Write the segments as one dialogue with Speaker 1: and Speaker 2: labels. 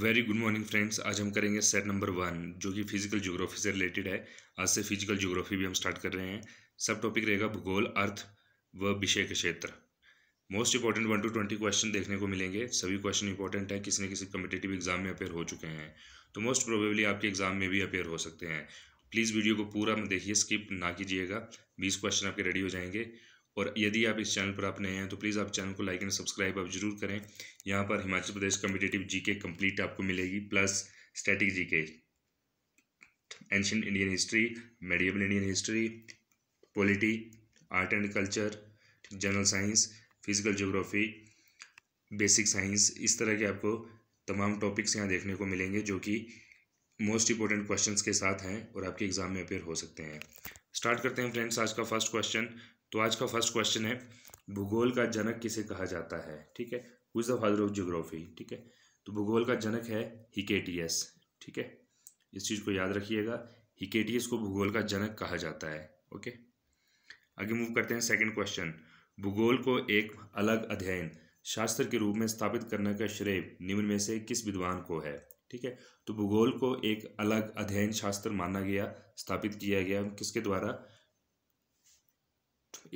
Speaker 1: very good morning friends आज हम करेंगे सेट नंबर वन जो कि फिजिकल ज्योग्राफी से रिलेटेड है आज से फिजिकल ज्योग्राफी भी हम स्टार्ट कर रहे हैं सब टॉपिक रहेगा भूगोल अर्थ व विषय के क्षेत्र most important one to twenty question देखने को मिलेंगे सभी क्वेश्चन इंपॉर्टेंट है किसी न किसी कम्पिटेटिव एग्जाम में अपेयर हो चुके हैं तो मोस्ट प्रोबेबली आपके एग्जाम में भी अपेयर हो सकते हैं प्लीज़ वीडियो को पूरा देखिए स्किप ना कीजिएगा बीस क्वेश्चन आपके रेडी हो जाएंगे और यदि आप इस चैनल पर आप नए हैं तो प्लीज़ आप चैनल को लाइक एंड सब्सक्राइब आप जरूर करें यहाँ पर हिमाचल प्रदेश कम्पिटेटिव जी के आपको मिलेगी plus static GK ancient Indian history medieval Indian history polity art and culture general science physical geography basic science इस तरह के आपको तमाम टॉपिक्स यहाँ देखने को मिलेंगे जो कि मोस्ट इंपॉर्टेंट क्वेश्चंस के साथ हैं और आपके एग्ज़ाम में अपेयर हो सकते हैं स्टार्ट करते हैं फ्रेंड्स आज का फर्स्ट क्वेश्चन तो आज का फर्स्ट क्वेश्चन है भूगोल का जनक किसे कहा जाता है ठीक है who is the father of geography ठीक है तो भूगोल का जनक है हिकेटियस ठीक है इस चीज़ को याद रखिएगा हिकेटियस को भूगोल का जनक कहा जाता है ओके आगे मूव करते हैं सेकंड क्वेश्चन भूगोल को एक अलग अध्ययन शास्त्र के रूप में स्थापित करने का श्रेय निम्न में से किस विद्वान को है ठीक है तो भूगोल को एक अलग अध्ययन शास्त्र माना गया स्थापित किया गया किसके द्वारा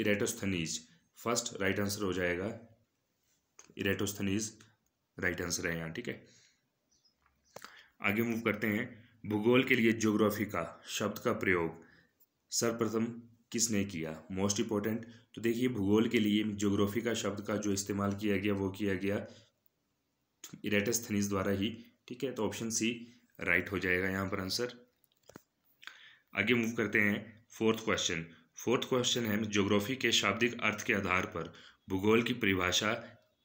Speaker 1: इरेटोस्थनीज फर्स्ट राइट आंसर हो जाएगा इरेटोस्थनीज राइट आंसर है यहाँ ठीक है आगे मूव करते हैं भूगोल के लिए ज्योग्राफी का शब्द का प्रयोग सर्वप्रथम किसने किया मोस्ट इंपॉर्टेंट तो देखिए भूगोल के लिए ज्योग्राफी का शब्द का जो इस्तेमाल किया गया वो किया गया इरेटस्थनीज द्वारा ही ठीक है तो ऑप्शन सी राइट हो जाएगा यहाँ पर आंसर आगे मूव करते हैं फोर्थ क्वेश्चन फोर्थ क्वेश्चन है ज्योग्राफी के शाब्दिक अर्थ के आधार पर भूगोल की परिभाषा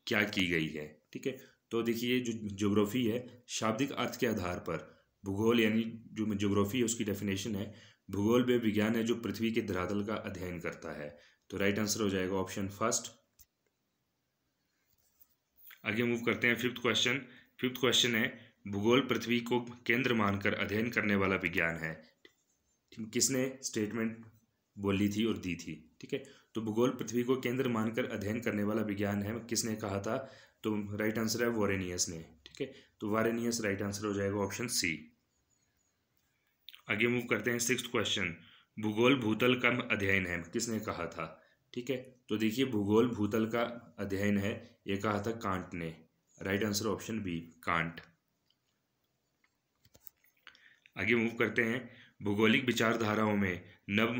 Speaker 1: क्या की गई है ठीक है तो देखिए जो ज्योग्राफी है शाब्दिक अर्थ के आधार पर भूगोल यानी जो ज्योग्राफी है उसकी डेफिनेशन है भूगोल वे विज्ञान है जो पृथ्वी के धरातल का अध्ययन करता है तो राइट आंसर हो जाएगा ऑप्शन फर्स्ट आगे मूव करते हैं फिफ्थ क्वेश्चन फिफ्थ क्वेश्चन है भूगोल पृथ्वी को केंद्र मानकर अध्ययन करने वाला विज्ञान है किसने स्टेटमेंट बोली थी और दी थी ठीक है तो भूगोल पृथ्वी को केंद्र मानकर अध्ययन करने वाला विज्ञान है किसने कहा था तो राइट आंसर है वॉरेनियस ने ठीक है तो वॉरेनियस राइट आंसर हो जाएगा ऑप्शन सी आगे मूव करते हैं सिक्स क्वेश्चन भूगोल भूतल का अध्ययन है किसने कहा था ठीक है तो देखिए भूगोल भूतल का अध्ययन है ये कहा था कांट ने right answer option B Kant आगे मूव करते हैं भूगोलिक विचारधाराओं में नव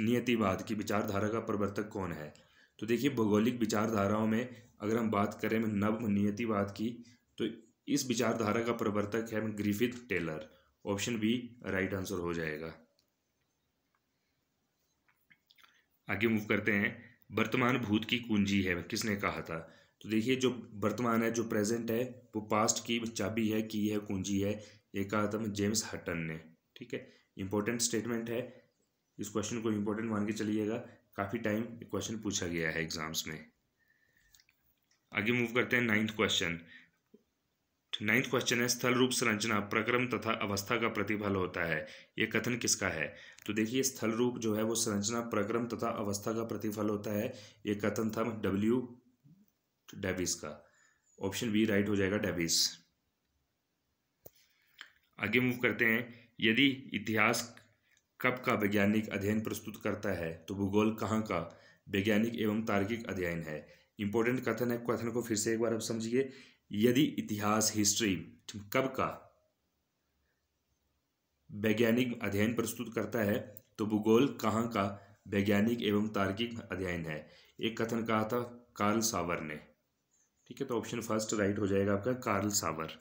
Speaker 1: नियतिवाद की विचारधारा का प्रवर्तक कौन है तो देखिए भौगोलिक विचारधाराओं में अगर हम बात करें नव नियतिवाद की तो इस विचारधारा का प्रवर्तक है Griffith Taylor option B right answer हो जाएगा आगे मूव करते हैं वर्तमान भूत की कुंजी है किसने कहा था तो देखिए जो वर्तमान है जो प्रेजेंट है वो पास्ट की चाबी है की है कुंजी है ये कहा था जेम्स हटन ने ठीक है इंपॉर्टेंट स्टेटमेंट है इस क्वेश्चन को इम्पोर्टेंट मान के चलिएगा काफ़ी टाइम क्वेश्चन पूछा गया है एग्जाम्स में आगे मूव करते हैं नाइन्थ क्वेश्चन नाइन्थ क्वेश्चन है स्थल रूप संरचना प्रक्रम तथा अवस्था का प्रतिफल होता है ये कथन किसका है तो देखिए स्थल रूप जो है वो संरचना प्रक्रम तथा अवस्था का प्रतिफल होता है ये कथन था डब्ल्यू डेविस का ऑप्शन बी राइट हो जाएगा डेविस आगे मूव करते हैं यदि इतिहास कब का वैज्ञानिक अध्ययन प्रस्तुत करता है तो भूगोल कहाँ का वैज्ञानिक एवं तार्किक अध्ययन है इंपॉर्टेंट कथन है कथन को फिर से एक बार आप समझिए यदि इतिहास हिस्ट्री कब का वैज्ञानिक अध्ययन प्रस्तुत करता है तो भूगोल कहाँ का वैज्ञानिक एवं तार्किक अध्ययन है एक कथन कहा था कार्ल सावर ने ठीक है तो ऑप्शन फर्स्ट राइट हो जाएगा आपका कार्ल सावर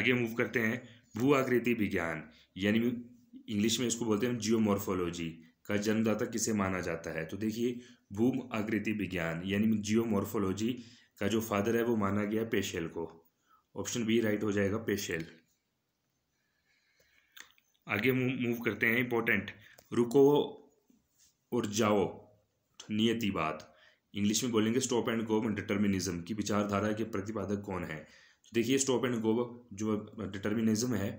Speaker 1: आगे मूव करते हैं भू आकृति विज्ञान यानी इंग्लिश में इसको बोलते हैं जियोमॉर्फोलॉजी का जन्मदाता किसे माना जाता है तो देखिए भूम आकृति विज्ञान यानी जियोमॉर्फोलॉजी का जो फादर है वो माना गया पेशेल को ऑप्शन बी राइट हो जाएगा पेशेल आगे मूव करते हैं इंपॉर्टेंट रुको और जाओ नियति बात इंग्लिश में बोलेंगे स्टॉप एंड गो मतलब डिटर्मिनिज्म की विचारधारा के प्रतिपादक कौन है तो देखिए स्टॉप एंड गो जो डिटर्मिनिज्म है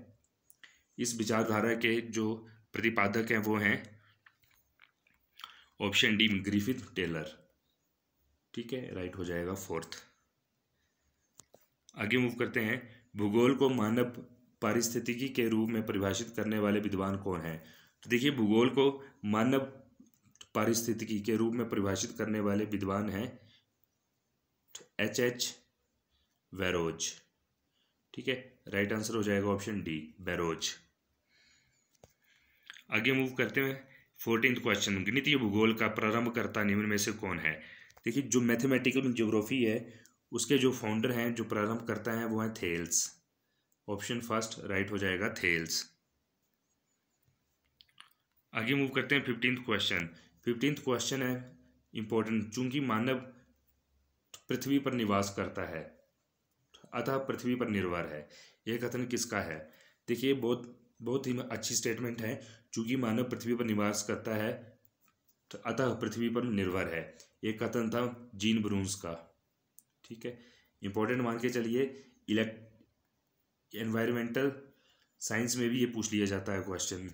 Speaker 1: इस विचारधारा के जो प्रतिपादक हैं वो हैं ऑप्शन डी ग्रीफिथ टेलर ठीक है राइट हो जाएगा फोर्थ आगे मूव करते हैं भूगोल को मानव पारिस्थितिकी के रूप में परिभाषित करने वाले विद्वान कौन हैं तो देखिए भूगोल को मानव पारिस्थितिकी के रूप में परिभाषित करने वाले विद्वान हैं एच एच वैरोज ठीक है राइट आंसर हो जाएगा ऑप्शन डी बैरोज आगे मूव करते हैं फोर्टीन क्वेश्चन गणितीय भूगोल का प्रारंभ करता निम्न में से कौन है देखिए जो मैथमेटिकल ज्योग्राफी है उसके जो फाउंडर हैं जो प्रारंभ करता है वो है थेल्स ऑप्शन फर्स्ट राइट हो जाएगा थेल्स आगे मूव करते हैं फिफ्टीन क्वेश्चन फिफ्टीन क्वेश्चन है इंपॉर्टेंट चूंकि मानव पृथ्वी पर निवास करता है अतः पृथ्वी पर निर्भर है यह कथन किसका है देखिए बहुत बहुत ही अच्छी स्टेटमेंट है चूंकि मानव पृथ्वी पर निवास करता है तो अतः पृथ्वी पर निर्भर है ये कथन था जीन ब्रूंस का ठीक है इंपॉर्टेंट मान के चलिए इलेक्ट एनवायरमेंटल साइंस में भी ये पूछ लिया जाता है क्वेश्चन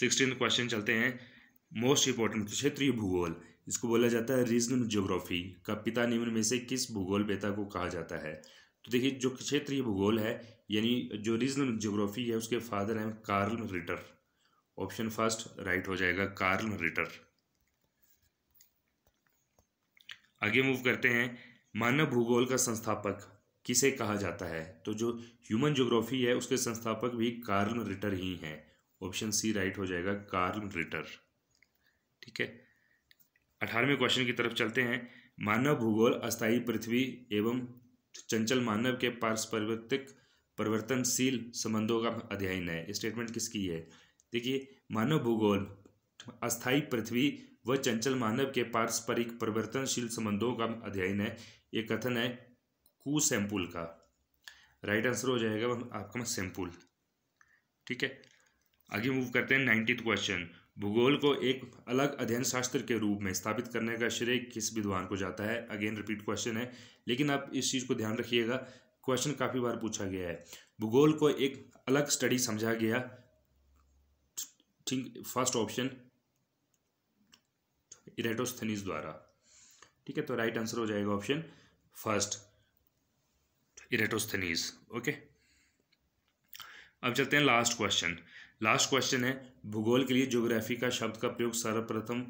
Speaker 1: सिक्सटीन क्वेश्चन चलते हैं मोस्ट इंपॉर्टेंट क्षेत्रीय भूगोल इसको बोला जाता है रीजनल ज्योग्राफी का पिता निम्न में से किस भूगोल बेता को कहा जाता है तो देखिए जो क्षेत्रीय भूगोल है यानी जो रीजनल जोग्राफी है उसके फादर हैं Carl Ritter option first right हो जाएगा कार्ल रिटर आगे मूव करते हैं मानव भूगोल का संस्थापक किसे कहा जाता है तो जो ह्यूमन जोग्राफी है उसके संस्थापक भी कार्ल रिटर ही हैं ऑप्शन सी राइट हो जाएगा कार्ल रिटर ठीक है अठारहवें क्वेश्चन की तरफ चलते हैं मानव भूगोल अस्थायी पृथ्वी एवं चंचल मानव के पार्श्वर्तिक परिवर्तनशील संबंधों का अध्ययन है स्टेटमेंट किसकी है देखिए मानव भूगोल अस्थायी पृथ्वी व चंचल मानव के पारस्परिक परिवर्तनशील संबंधों का अध्ययन है ये कथन है कु सैंपुल का राइट आंसर हो जाएगा आपका सैंपुल ठीक है आगे मूव करते हैं नाइन्टीथ क्वेश्चन भूगोल को एक अलग अध्ययन शास्त्र के रूप में स्थापित करने का श्रेय किस विद्वान को जाता है अगेन रिपीट क्वेश्चन है लेकिन आप इस चीज़ को ध्यान रखिएगा क्वेश्चन काफ़ी बार पूछा गया है भूगोल को एक अलग स्टडी समझा गया ठीक फर्स्ट ऑप्शन इरेटोस्थनीज द्वारा ठीक है तो राइट आंसर हो जाएगा ऑप्शन फर्स्ट इरेटोस्थनीज ओके अब चलते हैं लास्ट क्वेश्चन लास्ट क्वेश्चन है भूगोल के लिए ज्योग्राफी का शब्द का प्रयोग सर्वप्रथम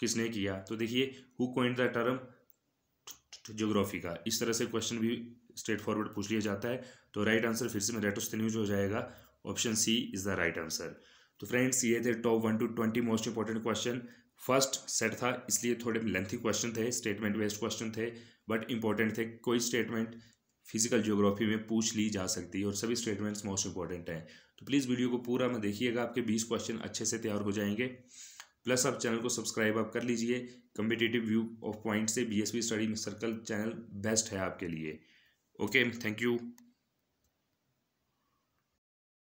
Speaker 1: किसने किया तो देखिए who coined the term geography का इस तरह से क्वेश्चन भी स्ट्रेट फॉरवर्ड पूछ लिया जाता है तो राइट आंसर फिर से न्यूज हो जाएगा option C is the right answer तो फ्रेंड्स ये थे top one to twenty most important question first set था इसलिए थोड़े लेंथी क्वेश्चन थे स्टेटमेंट बेस्ड क्वेश्चन थे बट इंपॉर्टेंट थे कोई स्टेटमेंट फिजिकल ज्योग्राफी में पूछ ली जा सकती है और सभी स्टेटमेंट्स मोस्ट इंपॉर्टेंट हैं तो प्लीज़ वीडियो को पूरा मैं देखिएगा आपके बीस क्वेश्चन अच्छे से तैयार हो जाएंगे प्लस आप चैनल को सब्सक्राइब आप कर लीजिए कम्पिटेटिव व्यू ऑफ पॉइंट से B S B study circle channel best है आपके लिए okay thank you